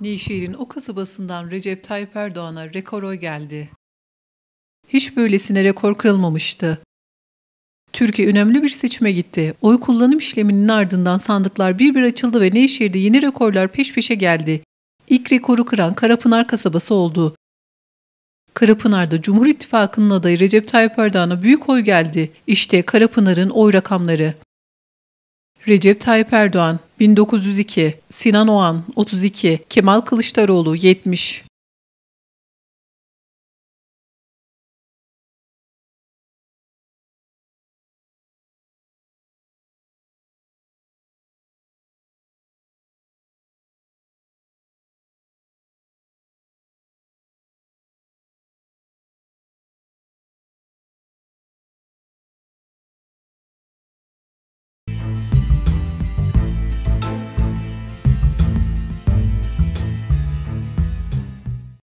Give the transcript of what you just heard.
Nevşehir'in o kasabasından Recep Tayyip Erdoğan'a rekor oy geldi. Hiç böylesine rekor kırılmamıştı. Türkiye önemli bir seçime gitti. Oy kullanım işleminin ardından sandıklar bir bir açıldı ve Nevşehir'de yeni rekorlar peş peşe geldi. İlk rekoru kıran Karapınar kasabası oldu. Karapınar'da Cumhur İttifakı'nın adayı Recep Tayyip Erdoğan'a büyük oy geldi. İşte Karapınar'ın oy rakamları. Recep Tayyip Erdoğan 1902, Sinan Oğan 32, Kemal Kılıçdaroğlu 70,